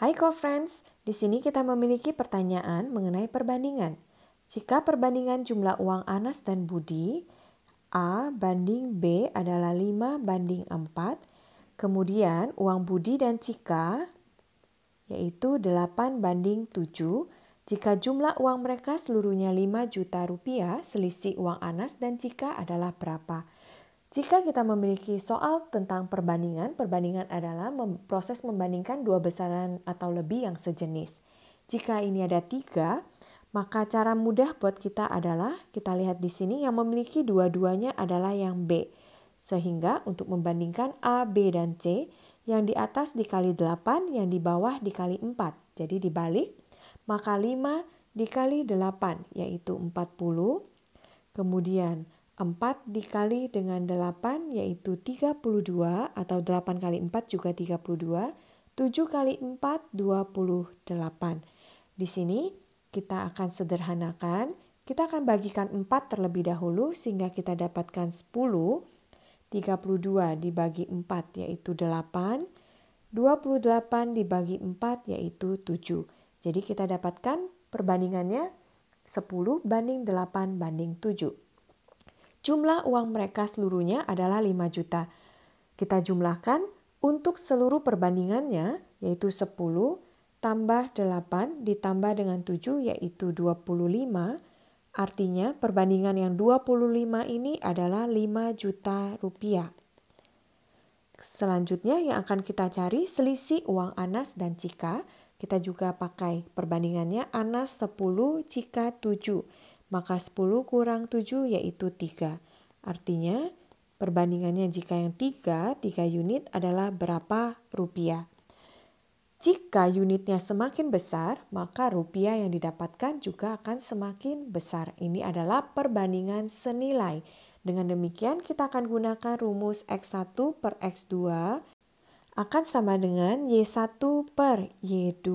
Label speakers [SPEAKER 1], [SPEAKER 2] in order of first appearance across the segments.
[SPEAKER 1] Hai co-friends, di sini kita memiliki pertanyaan mengenai perbandingan. Jika perbandingan jumlah uang Anas dan Budi, A banding B adalah 5 banding 4, kemudian uang Budi dan Cika yaitu 8 banding 7, jika jumlah uang mereka seluruhnya 5 juta rupiah, selisih uang Anas dan Cika adalah berapa? Jika kita memiliki soal tentang perbandingan, perbandingan adalah mem proses membandingkan dua besaran atau lebih yang sejenis. Jika ini ada tiga, maka cara mudah buat kita adalah kita lihat di sini yang memiliki dua-duanya adalah yang B. Sehingga untuk membandingkan A, B, dan C, yang di atas dikali 8, yang di bawah dikali 4. Jadi dibalik, maka 5 dikali 8 yaitu 40. Kemudian 4 dikali dengan 8 yaitu 32 atau 8 kali 4 juga 32. 7 kali 4 28. Di sini kita akan sederhanakan. Kita akan bagikan 4 terlebih dahulu sehingga kita dapatkan 10. 32 dibagi 4 yaitu 8. 28 dibagi 4 yaitu 7. Jadi kita dapatkan perbandingannya 10 banding 8 banding 7. Jumlah uang mereka seluruhnya adalah 5 juta. Kita jumlahkan untuk seluruh perbandingannya yaitu 10 tambah 8 ditambah dengan 7 yaitu 25. Artinya perbandingan yang 25 ini adalah 5 juta rupiah. Selanjutnya yang akan kita cari selisih uang Anas dan Cika. Kita juga pakai perbandingannya Anas 10, Cika 7 maka 10 kurang 7 yaitu 3. Artinya, perbandingannya jika yang 3, 3 unit adalah berapa rupiah. Jika unitnya semakin besar, maka rupiah yang didapatkan juga akan semakin besar. Ini adalah perbandingan senilai. Dengan demikian, kita akan gunakan rumus X1 per X2 akan sama dengan Y1 per Y2.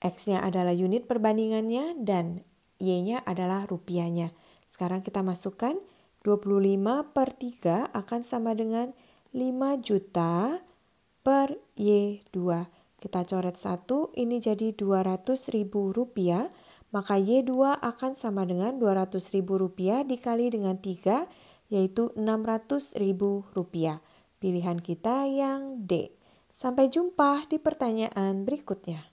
[SPEAKER 1] X-nya adalah unit perbandingannya dan Y-nya adalah rupiahnya. Sekarang kita masukkan 25 per 3 akan sama dengan 5 juta per Y2. Kita coret satu, ini jadi 200 ribu rupiah. Maka Y2 akan sama dengan 200 ribu rupiah dikali dengan 3, yaitu 600 ribu rupiah. Pilihan kita yang D. Sampai jumpa di pertanyaan berikutnya.